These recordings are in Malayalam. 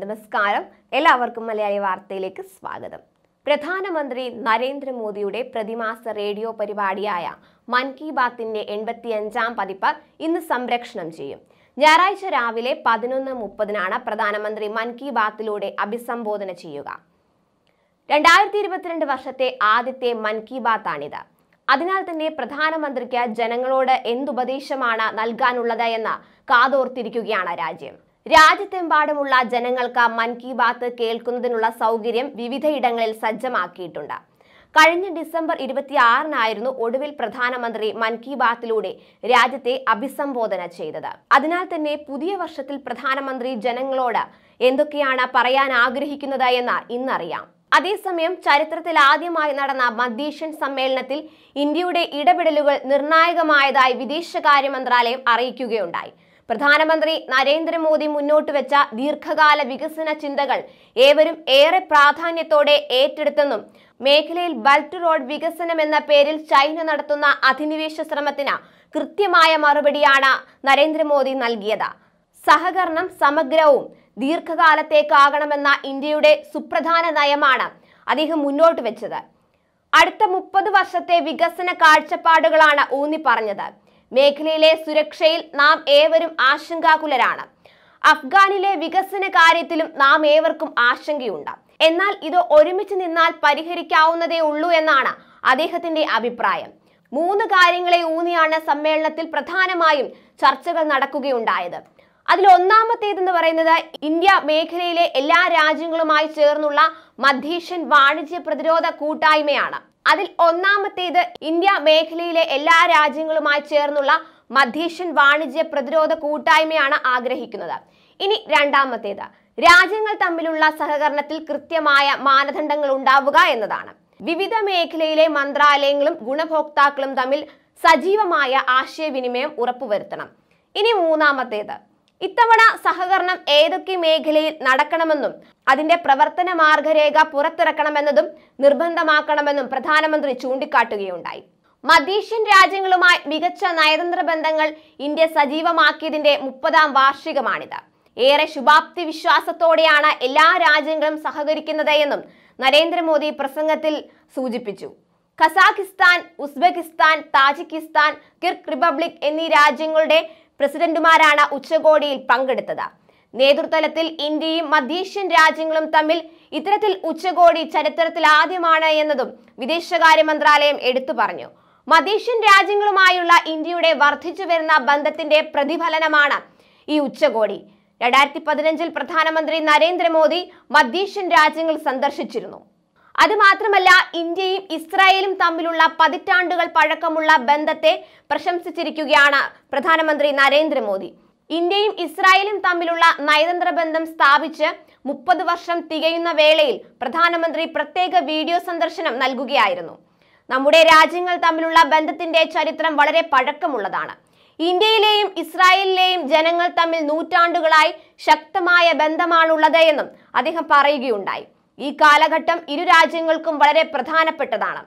നമസ്കാരം എല്ലാവർക്കും മലയാളി വാർത്തയിലേക്ക് സ്വാഗതം പ്രധാനമന്ത്രി നരേന്ദ്രമോദിയുടെ പ്രതിമാസ റേഡിയോ പരിപാടിയായ മൻ കി ബാത്തിന്റെ എൺപത്തിയഞ്ചാം പതിപ്പ് ഇന്ന് സംപ്രേക്ഷണം ചെയ്യും ഞായറാഴ്ച രാവിലെ പതിനൊന്ന് മുപ്പതിനാണ് പ്രധാനമന്ത്രി മൻ കി ബാത്തിലൂടെ അഭിസംബോധന ചെയ്യുക രണ്ടായിരത്തി ഇരുപത്തിരണ്ട് വർഷത്തെ ആദ്യത്തെ മൻ കി ബാത്താണിത് അതിനാൽ തന്നെ പ്രധാനമന്ത്രിക്ക് ജനങ്ങളോട് എന്തുപദേശമാണ് നൽകാനുള്ളത് എന്ന് കാതോർത്തിരിക്കുകയാണ് രാജ്യം രാജ്യത്തെമ്പാടുമുള്ള ജനങ്ങൾക്ക് മൻ കി ബാത്ത് കേൾക്കുന്നതിനുള്ള സൗകര്യം വിവിധയിടങ്ങളിൽ സജ്ജമാക്കിയിട്ടുണ്ട് കഴിഞ്ഞ ഡിസംബർ ഇരുപത്തിയാറിനായിരുന്നു ഒടുവിൽ പ്രധാനമന്ത്രി മൻ കി ബാത്തിലൂടെ രാജ്യത്തെ അഭിസംബോധന ചെയ്തത് അതിനാൽ തന്നെ പുതിയ വർഷത്തിൽ പ്രധാനമന്ത്രി ജനങ്ങളോട് എന്തൊക്കെയാണ് പറയാൻ ആഗ്രഹിക്കുന്നത് എന്ന് ഇന്നറിയാം അതേസമയം ചരിത്രത്തിൽ ആദ്യമായി നടന്ന മധ്യേഷ്യൻ സമ്മേളനത്തിൽ ഇന്ത്യയുടെ ഇടപെടലുകൾ നിർണായകമായതായി വിദേശകാര്യ മന്ത്രാലയം അറിയിക്കുകയുണ്ടായി പ്രധാനമന്ത്രി നരേന്ദ്രമോദി മുന്നോട്ട് വെച്ച ദീർഘകാല വികസന ചിന്തകൾ ഏവരും ഏറെ പ്രാധാന്യത്തോടെ ഏറ്റെടുത്തെന്നും മേഖലയിൽ ബൾട്ട് റോഡ് വികസനം എന്ന പേരിൽ ചൈന നടത്തുന്ന അധിനിവേശ ശ്രമത്തിന് കൃത്യമായ മറുപടിയാണ് നരേന്ദ്രമോദി നൽകിയത് സഹകരണം സമഗ്രവും ദീർഘകാലത്തേക്കാകണമെന്ന ഇന്ത്യയുടെ സുപ്രധാന നയമാണ് അദ്ദേഹം മുന്നോട്ട് വെച്ചത് അടുത്ത മുപ്പത് വർഷത്തെ വികസന കാഴ്ചപ്പാടുകളാണ് ഊന്നി പറഞ്ഞത് മേഖലയിലെ സുരക്ഷയിൽ നാം ഏവരും ആശങ്കാകുലരാണ് അഫ്ഗാനിലെ വികസന കാര്യത്തിലും നാം ഏവർക്കും ആശങ്കയുണ്ട് എന്നാൽ ഇത് ഒരുമിച്ച് നിന്നാൽ പരിഹരിക്കാവുന്നതേ ഉള്ളൂ എന്നാണ് അദ്ദേഹത്തിന്റെ അഭിപ്രായം മൂന്ന് കാര്യങ്ങളെ ഊന്നിയാണ് സമ്മേളനത്തിൽ പ്രധാനമായും ചർച്ചകൾ നടക്കുകയുണ്ടായത് അതിൽ ഒന്നാമത്തേതെന്ന് പറയുന്നത് ഇന്ത്യ മേഖലയിലെ എല്ലാ രാജ്യങ്ങളുമായി ചേർന്നുള്ള മധ്യേഷ്യൻ വാണിജ്യ പ്രതിരോധ കൂട്ടായ്മയാണ് അതിൽ ഒന്നാമത്തേത് ഇന്ത്യ മേഖലയിലെ എല്ലാ രാജ്യങ്ങളുമായി ചേർന്നുള്ള മധ്യേഷ്യൻ വാണിജ്യ പ്രതിരോധ കൂട്ടായ്മയാണ് ആഗ്രഹിക്കുന്നത് ഇനി രണ്ടാമത്തേത് രാജ്യങ്ങൾ തമ്മിലുള്ള സഹകരണത്തിൽ കൃത്യമായ മാനദണ്ഡങ്ങൾ ഉണ്ടാവുക എന്നതാണ് വിവിധ മേഖലയിലെ മന്ത്രാലയങ്ങളും ഗുണഭോക്താക്കളും തമ്മിൽ സജീവമായ ആശയവിനിമയം ഉറപ്പുവരുത്തണം ഇനി മൂന്നാമത്തേത് ഇത്തവണ സഹകരണം ഏതൊക്കെ മേഖലയിൽ നടക്കണമെന്നും അതിന്റെ പ്രവർത്തന മാർഗരേഖ പുറത്തിറക്കണമെന്നതും നിർബന്ധമാക്കണമെന്നും പ്രധാനമന്ത്രി ചൂണ്ടിക്കാട്ടുകയുണ്ടായി മധ്യേഷ്യൻ രാജ്യങ്ങളുമായി മികച്ച നയതന്ത്ര ബന്ധങ്ങൾ ഇന്ത്യ സജീവമാക്കിയതിന്റെ മുപ്പതാം വാർഷികമാണിത് ഏറെ ശുഭാപ്തി വിശ്വാസത്തോടെയാണ് എല്ലാ രാജ്യങ്ങളും സഹകരിക്കുന്നത് എന്നും നരേന്ദ്രമോദി പ്രസംഗത്തിൽ സൂചിപ്പിച്ചു കസാഖിസ്ഥാൻ ഉസ്ബെക്കിസ്ഥാൻ താജിക്കിസ്ഥാൻ കിർക്ക് റിപ്പബ്ലിക് എന്നീ രാജ്യങ്ങളുടെ പ്രസിഡന്റുമാരാണ് ഉച്ചകോടിയിൽ പങ്കെടുത്തത് നേതൃത്വത്തിൽ ഇന്ത്യയും മധ്യേഷ്യൻ രാജ്യങ്ങളും തമ്മിൽ ഇത്തരത്തിൽ ഉച്ചകോടി ചരിത്രത്തിൽ ആദ്യമാണ് എന്നതും വിദേശകാര്യ മന്ത്രാലയം എടുത്തു പറഞ്ഞു മധ്യേഷ്യൻ രാജ്യങ്ങളുമായുള്ള ഇന്ത്യയുടെ വർദ്ധിച്ചു വരുന്ന ബന്ധത്തിന്റെ പ്രതിഫലനമാണ് ഈ ഉച്ചകോടി രണ്ടായിരത്തി പതിനഞ്ചിൽ പ്രധാനമന്ത്രി നരേന്ദ്രമോദി മധ്യേഷ്യൻ രാജ്യങ്ങൾ സന്ദർശിച്ചിരുന്നു അതുമാത്രമല്ല ഇന്ത്യയും ഇസ്രായേലും തമ്മിലുള്ള പതിറ്റാണ്ടുകൾ പഴക്കമുള്ള ബന്ധത്തെ പ്രശംസിച്ചിരിക്കുകയാണ് പ്രധാനമന്ത്രി നരേന്ദ്രമോദി ഇന്ത്യയും ഇസ്രായേലും തമ്മിലുള്ള നയതന്ത്ര ബന്ധം സ്ഥാപിച്ച് മുപ്പത് വർഷം തികയുന്ന വേളയിൽ പ്രധാനമന്ത്രി പ്രത്യേക വീഡിയോ സന്ദർശനം നൽകുകയായിരുന്നു നമ്മുടെ രാജ്യങ്ങൾ തമ്മിലുള്ള ബന്ധത്തിന്റെ ചരിത്രം വളരെ പഴക്കമുള്ളതാണ് ഇന്ത്യയിലെയും ഇസ്രായേലിലെയും ജനങ്ങൾ തമ്മിൽ നൂറ്റാണ്ടുകളായി ശക്തമായ ബന്ധമാണുള്ളത് എന്നും അദ്ദേഹം പറയുകയുണ്ടായി ഈ കാലഘട്ടം ഇരു രാജ്യങ്ങൾക്കും വളരെ പ്രധാനപ്പെട്ടതാണ്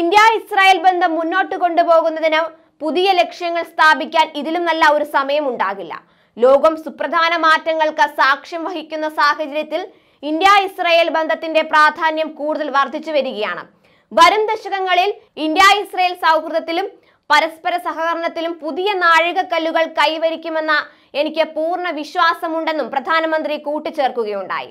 ഇന്ത്യ ഇസ്രായേൽ ബന്ധം മുന്നോട്ട് കൊണ്ടുപോകുന്നതിന് പുതിയ ലക്ഷ്യങ്ങൾ സ്ഥാപിക്കാൻ ഇതിലും നല്ല ഒരു സമയം ഉണ്ടാകില്ല ലോകം സുപ്രധാന മാറ്റങ്ങൾക്ക് സാക്ഷ്യം വഹിക്കുന്ന സാഹചര്യത്തിൽ ഇന്ത്യ ഇസ്രായേൽ ബന്ധത്തിന്റെ പ്രാധാന്യം കൂടുതൽ വർദ്ധിച്ചു വരികയാണ് വരും ദശകങ്ങളിൽ ഇന്ത്യ ഇസ്രായേൽ സൗഹൃദത്തിലും പരസ്പര സഹകരണത്തിലും പുതിയ നാഴികക്കല്ലുകൾ കൈവരിക്കുമെന്ന എനിക്ക് പൂർണ്ണ വിശ്വാസമുണ്ടെന്നും പ്രധാനമന്ത്രി കൂട്ടിച്ചേർക്കുകയുണ്ടായി